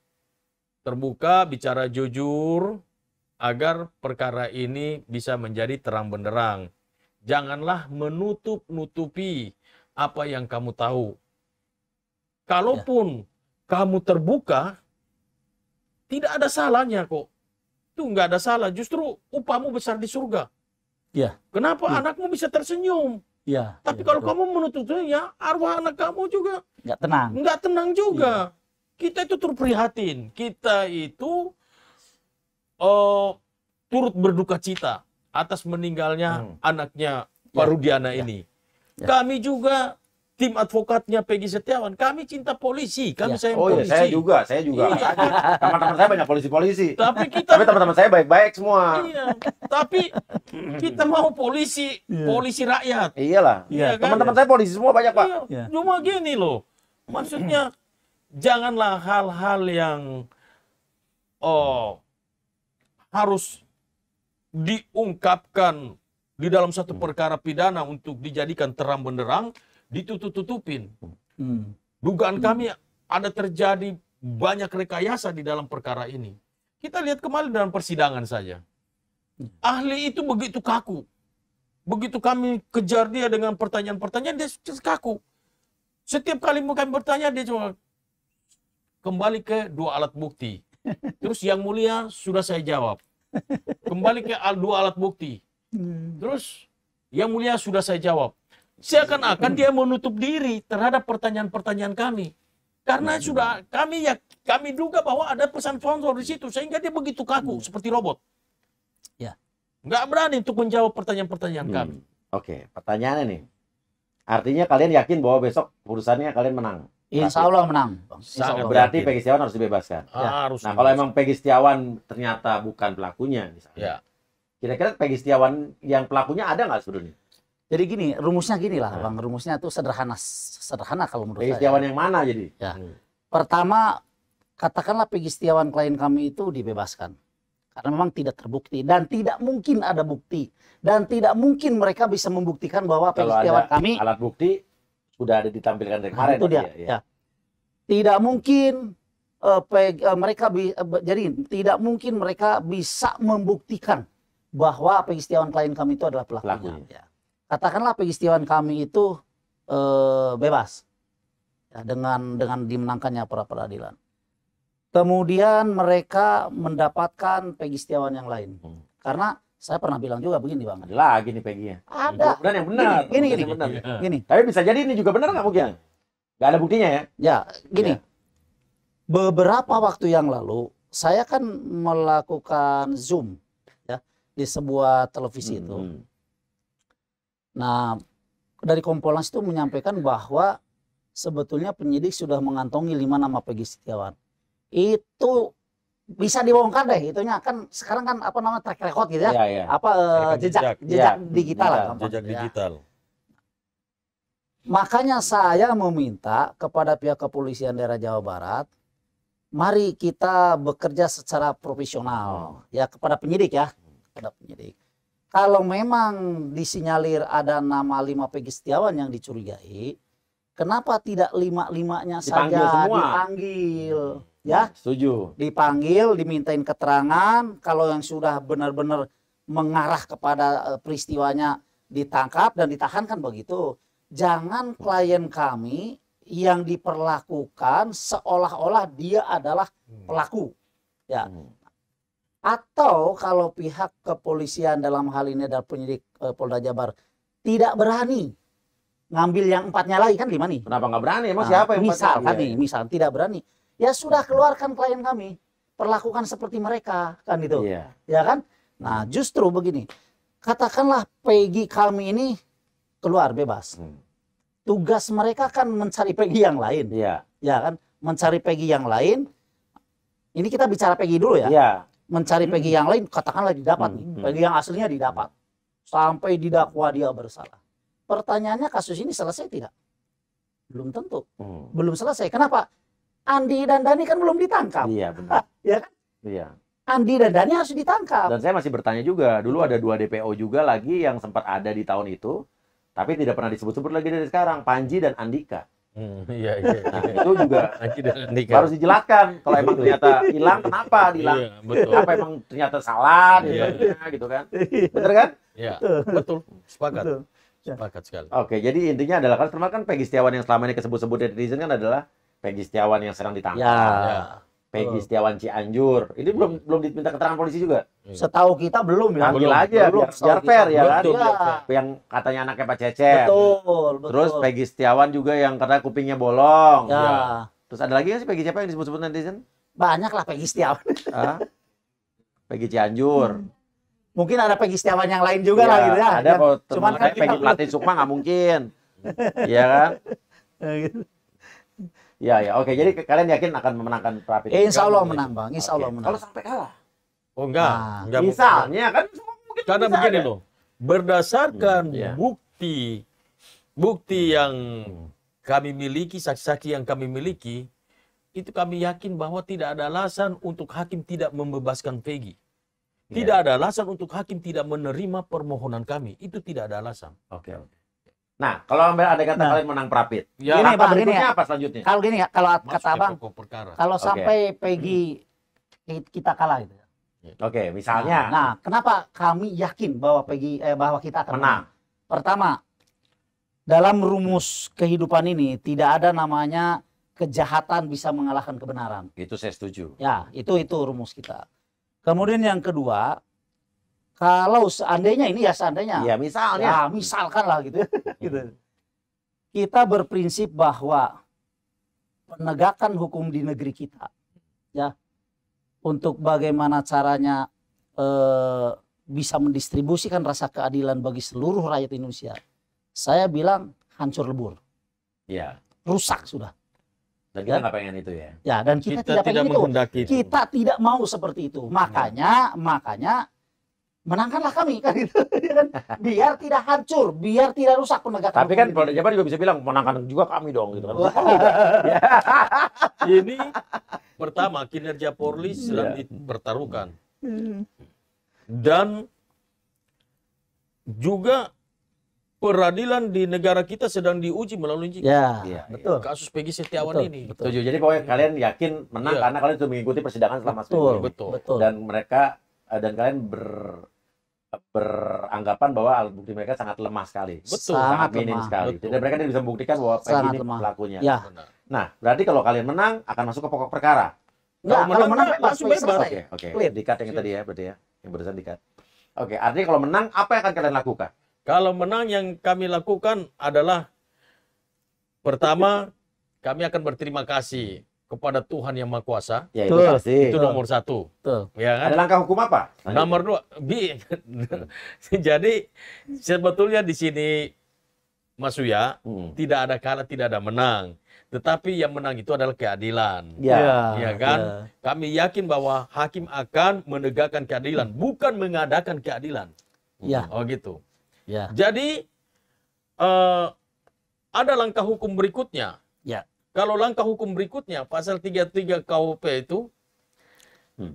terbuka, bicara jujur, agar perkara ini bisa menjadi terang benderang. Janganlah menutup-nutupi apa yang kamu tahu. Kalaupun ya. kamu terbuka, tidak ada salahnya kok. Itu nggak ada salah, justru upamu besar di surga. Ya. Kenapa ya. anakmu bisa tersenyum?
Ya. Tapi ya, kalau betul. kamu
menutupnya, arwah anak kamu juga
nggak tenang. Nggak
tenang juga. Ya kita itu turut prihatin, kita itu uh, turut berduka cita atas meninggalnya hmm. anaknya Pak ya, Rudiana ya, ini. Ya. Kami juga tim advokatnya Peggy Setiawan, kami cinta polisi, kami ya. sayang oh, iya, polisi. Oh iya, saya juga,
saya juga. Iya. Teman-teman saya banyak polisi-polisi. Tapi kita Tapi teman-teman saya baik-baik semua.
Iya. Tapi kita mau polisi, Ya. polisi rakyat. Iyalah. Iya, iya, kan? Teman-teman saya polisi semua banyak, Pak. Iya. Cuma gini loh. Maksudnya janganlah hal-hal yang oh, harus diungkapkan di dalam satu hmm. perkara pidana untuk dijadikan terang benderang ditutup-tutupin. Hmm. Dugaan hmm. kami ada terjadi banyak rekayasa di dalam perkara ini. Kita lihat kembali dalam persidangan saja. Ahli itu begitu kaku. Begitu kami kejar dia dengan pertanyaan-pertanyaan, dia kaku. Setiap kali kami bertanya, dia cuma kembali ke dua alat bukti. Terus yang mulia sudah saya jawab. Kembali ke dua alat bukti. Hmm. Terus yang mulia sudah saya jawab. Seakan-akan dia menutup diri terhadap pertanyaan-pertanyaan kami. Karena nah, sudah kami ya kami duga bahwa ada pesan sponsor di situ sehingga dia begitu kaku hmm. seperti robot. Ya. Nggak berani untuk menjawab pertanyaan-pertanyaan hmm. kami.
Oke, pertanyaannya nih. Artinya kalian yakin bahwa besok urusannya kalian menang?
Insya
Allah menang.
Insya Allah. Berarti Peggy Setiawan harus dibebaskan. Ah, ya. harus nah, kalau memang Peggy Setiawan ternyata bukan pelakunya, misalnya. Ya. Kira-kira Peggy Setiawan yang pelakunya ada nggak sebenarnya?
Jadi gini, rumusnya gini lah, ya. Bang. Rumusnya tuh sederhana, sederhana kalau menurut Peggy saya. Setiawan yang mana jadi? Ya. Hmm. Pertama, katakanlah Peggy Setiawan klien kami itu dibebaskan. Karena memang tidak terbukti dan tidak mungkin ada bukti dan tidak mungkin mereka bisa membuktikan bahwa Peggy Setiawan kami
alat bukti sudah ada ditampilkan dari nah, kemarin. Nah, itu dia. Ya, ya.
Tidak mungkin uh, peg, uh, mereka bi, uh, jadi tidak mungkin mereka bisa membuktikan bahwa pengistiawan klien kami itu adalah pelakunya. Ya. Katakanlah pengistiawan kami itu uh, bebas ya, dengan dengan dimenangkannya para peradilan. Kemudian mereka mendapatkan pengistiawan yang lain. Hmm. Karena saya pernah bilang juga begini bang. Ada
lagi nih Peggy ya. Ada. Dan yang benar. Gini gini. Benar. Gini. Iya. gini. Tapi bisa jadi ini juga benar nggak mungkin? Gak ada buktinya ya? Ya, gini. Ya.
Beberapa waktu yang lalu saya kan melakukan zoom ya di sebuah televisi hmm. itu. Nah dari Kompolnas itu menyampaikan bahwa sebetulnya penyidik sudah mengantongi lima nama Peggy Setiawan. Itu bisa dibongkar deh itunya kan sekarang kan apa nama track record gitu ya, ya, ya. apa uh, jejak jejak, jejak iya, digital ya, lah jejak ya. digital ya. makanya saya meminta kepada pihak kepolisian daerah Jawa Barat mari kita bekerja secara profesional ya kepada penyidik ya kepada penyidik kalau memang disinyalir ada nama lima Pegi Setiawan yang dicurigai Kenapa tidak lima-limanya saja semua. dipanggil? Ya, setuju. Dipanggil, dimintain keterangan. Kalau yang sudah benar-benar mengarah kepada eh, peristiwanya ditangkap dan ditahan kan begitu. Jangan klien kami yang diperlakukan seolah-olah dia adalah hmm. pelaku. Ya. Hmm. Atau kalau pihak kepolisian dalam hal ini adalah penyidik eh, Polda Jabar tidak berani ngambil yang empatnya lagi kan gimana nih. Kenapa nggak berani? Emang nah, siapa yang misal kan ya. misal tidak berani. Ya sudah iya. keluarkan klien kami, perlakukan seperti mereka kan itu. Iya. Ya kan? Nah, hmm. justru begini. Katakanlah Peggy kami ini keluar bebas. Hmm. Tugas mereka kan mencari Peggy yang lain. Iya. Ya kan? Mencari Peggy yang lain. Ini kita bicara Peggy dulu ya. Iya. Mencari Peggy hmm. yang lain katakanlah didapat hmm. nih. Peggy yang aslinya didapat. Hmm. Sampai didakwa dia bersalah Pertanyaannya kasus ini selesai tidak? Belum tentu. Hmm. Belum selesai. Kenapa? Andi dan Dani kan belum ditangkap. Iya benar. ya kan? Iya. Andi dan Dani harus ditangkap.
Dan saya masih bertanya juga, dulu ada dua DPO juga lagi yang sempat ada di tahun itu, tapi tidak pernah disebut-sebut lagi dari sekarang, Panji dan Andika.
Hmm, iya, iya, iya. Nah, itu juga harus
dijelaskan kalau emang ternyata hilang kenapa hilang iya, apa emang ternyata salah iya. iya.
gitu kan iya. bener kan iya betul sepakat betul. Iya. Sepakat sekali.
Oke, jadi intinya adalah kan termasuk kan Peggy Setiawan yang selama ini kesebut-sebut netizen kan adalah Peggy Setiawan yang sedang ditangkap. Ya. ya. Peggy Setiawan Cianjur. Ini belum hmm. belum diminta keterangan polisi juga.
Iya. Setahu kita belum
ya. Panggil aja belum, biar, biar fair ya kan. Betul. Yang katanya anaknya Pak Cecep. Betul, betul. Terus Peggy Setiawan juga yang katanya kupingnya bolong. Ya. ya. Terus ada lagi nggak sih Peggy siapa yang disebut-sebut
netizen? Banyak lah Peggy Setiawan.
ah? Peggy Cianjur. Hmm
mungkin ada Peggy Setiawan yang lain juga ya, lah gitu ya. Ada kan? kalau cuman kan Peggy pelatih Sukma nggak mungkin.
Iya kan? Iya ya, oke. Jadi kalian yakin akan memenangkan
Rapid? Eh, insya Allah iya.
menang, Bang. Insya Allah menang. Kalau sampai kalah.
Oh enggak. Nah, enggak
misalnya kan
mungkin Karena bisa, begini ya? loh. Berdasarkan hmm, yeah. bukti bukti yang kami miliki, saksi-saksi yang kami miliki, itu kami yakin bahwa tidak ada alasan untuk hakim tidak membebaskan Peggy. Tidak ya. ada alasan untuk hakim tidak menerima permohonan kami. Itu tidak ada alasan. Oke. Okay, Nah, kalau ambil
ada kata nah. kalian menang prapit. Iya. Ya. ini apa, ini apa selanjutnya? Kalau gini
ya, kalau Masuk kata Abang, kalau okay. sampai pergi kita kalah gitu. Ya.
Oke, okay, misalnya. Nah, nah,
kenapa kami yakin bahwa pergi eh, bahwa kita akan menang? menang? Pertama, dalam rumus kehidupan ini tidak ada namanya kejahatan bisa mengalahkan kebenaran. Itu saya setuju. Ya, itu itu rumus kita. Kemudian yang kedua, kalau seandainya ini ya seandainya. Ya misalnya. Ya misalkan lah gitu. gitu. Kita berprinsip bahwa penegakan hukum di negeri kita ya untuk bagaimana caranya eh, bisa mendistribusikan rasa keadilan bagi seluruh rakyat Indonesia. Saya bilang hancur lebur. Ya. Rusak sudah.
Dan kita ya. nggak pengen itu ya.
Ya, dan kita, kita tidak, tidak pengen itu. itu. Kita tidak mau seperti itu. Makanya, hmm. makanya menangkanlah kami kan itu ya kan? biar tidak hancur biar tidak rusak penegakan tapi kan
Polda Jabar
juga bisa bilang menangkan juga kami dong gitu kan, kan? ini pertama kinerja Polri iya. sedang yeah. dipertaruhkan hmm. dan juga peradilan di negara kita sedang diuji melalui Ya, ya betul. Kasus Peggy Setiawan betul, ini. Betul. Tujuh. Jadi kalau hmm. kalian yakin
menang ya. karena kalian sudah mengikuti persidangan selama betul, seminggu. Betul. betul. Dan mereka eh, dan kalian ber beranggapan bahwa alat bukti mereka sangat lemah sekali. Betul. Sangat, sangat minim lemah. sekali. Betul. Jadi mereka tidak bisa membuktikan bahwa Peggy ini lemah. pelakunya. Ya. Nah, berarti kalau kalian menang akan masuk ke pokok perkara.
Enggak, kalau, kalau menang, menang langsung bebas. Oke, oke.
Dikat yang tadi ya, berarti ya. Yang barusan dikat.
Oke, artinya kalau menang apa yang akan kalian lakukan? Kalau menang yang kami lakukan adalah pertama kami akan berterima kasih kepada Tuhan yang Maha Kuasa. Ya, itu, itu nomor satu. Tuh. Ya kan? Ada langkah hukum apa? Nomor dua, bi. Jadi sebetulnya di sini Mas Uya, hmm. tidak ada kalah, tidak ada menang. Tetapi yang menang itu adalah keadilan. ya, ya, ya kan? Ya. Kami yakin bahwa hakim akan menegakkan keadilan, bukan mengadakan keadilan. Ya. Oh gitu. Ya. Jadi uh, ada langkah hukum berikutnya. Ya. Kalau langkah hukum berikutnya pasal 33 KUP itu hmm.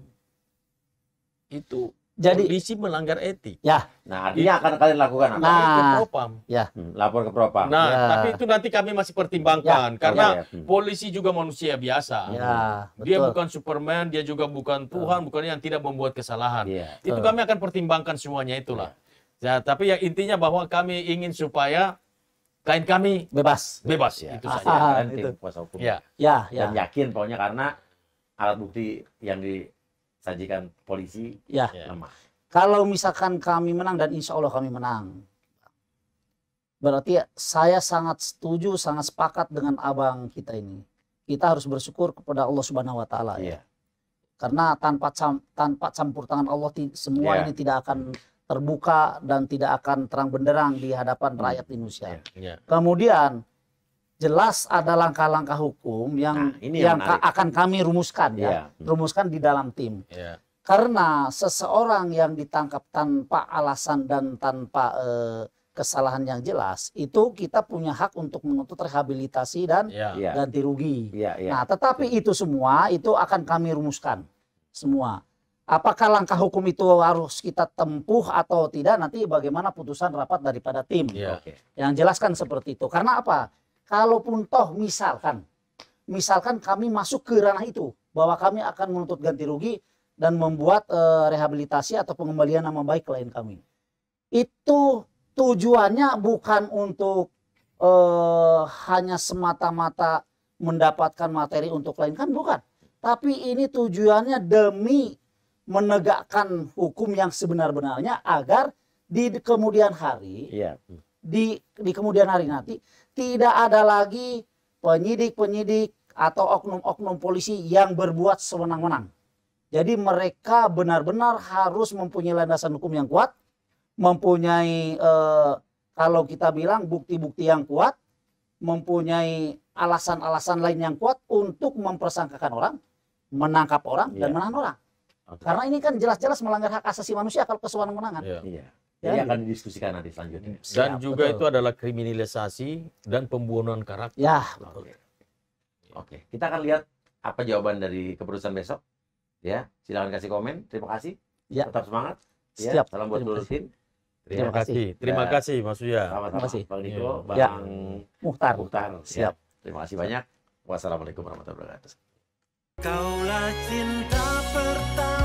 itu jadi polisi melanggar etik. Ya. Nah, artinya akan kalian lakukan apa? Nah, ke nah. Propam.
Ya. Hmm, lapor ke Propam. Nah, ya. tapi itu
nanti kami masih pertimbangkan ya. karena ya, ya. Hmm. polisi juga manusia biasa. Ya, betul. Dia bukan Superman, dia juga bukan Tuhan, hmm. bukan yang tidak membuat kesalahan. Ya. Itu hmm. kami akan pertimbangkan semuanya itulah. Ya. Ya, tapi yang intinya bahwa kami ingin supaya kain kami bebas. Bebas ya. Itu
saya saja ah, kan itu. kuasa hukum. Ya.
ya, ya. Dan yakin pokoknya karena
alat bukti yang disajikan polisi ya. ya. lemah.
Kalau misalkan kami menang dan insya Allah kami menang. Berarti saya sangat setuju, sangat sepakat dengan abang kita ini. Kita harus bersyukur kepada Allah Subhanahu wa taala ya. Iya. Karena tanpa tanpa campur tangan Allah semua ya. ini tidak akan terbuka dan tidak akan terang benderang di hadapan hmm. rakyat Indonesia. Yeah, yeah. Kemudian jelas ada langkah langkah hukum yang nah, ini yang, yang akan kami rumuskan yeah. ya, rumuskan di dalam tim. Yeah. Karena seseorang yang ditangkap tanpa alasan dan tanpa eh, kesalahan yang jelas, itu kita punya hak untuk menuntut rehabilitasi dan yeah. Ya. ganti rugi. Yeah, yeah. Nah, tetapi ya. itu semua itu akan kami rumuskan semua. Apakah langkah hukum itu harus kita tempuh atau tidak nanti bagaimana putusan rapat daripada tim. Yeah. Iya. Yang jelaskan seperti itu. Karena apa? Kalaupun toh misalkan, misalkan kami masuk ke ranah itu bahwa kami akan menuntut ganti rugi dan membuat uh, rehabilitasi atau pengembalian nama baik klien kami. Itu tujuannya bukan untuk uh, hanya semata-mata mendapatkan materi untuk klien kan bukan, tapi ini tujuannya demi menegakkan hukum yang sebenar-benarnya agar di kemudian hari yeah. di di kemudian hari nanti tidak ada lagi penyidik-penyidik atau oknum-oknum polisi yang berbuat sewenang-wenang. Jadi mereka benar-benar harus mempunyai landasan hukum yang kuat, mempunyai eh, kalau kita bilang bukti-bukti yang kuat, mempunyai alasan-alasan lain yang kuat untuk mempersangkakan orang, menangkap orang yeah. dan iya. menahan orang. Okay. Karena ini kan jelas-jelas melanggar hak asasi manusia kalau kesewenang menangan. Yeah.
Iya. Yeah. Jadi kan? akan didiskusikan nanti selanjutnya. Dan Siap, juga betul. itu adalah kriminalisasi dan pembunuhan karakter. Ya, betul. Oke.
Oke, kita akan lihat apa jawaban dari keputusan besok. Ya, silakan kasih komen. Terima kasih. Ya. Tetap semangat. Ya, Siap. Salam buat seluruh tim. Terima, Terima kasih. Terima kasih Mas Uya. Terima kasih. Bang iya. Niko, ya. Bang ya.
Muhtar. Muhtar. Ya, Siap. Ya.
Terima kasih banyak. Wassalamualaikum warahmatullahi wabarakatuh. Kaulah cinta pertama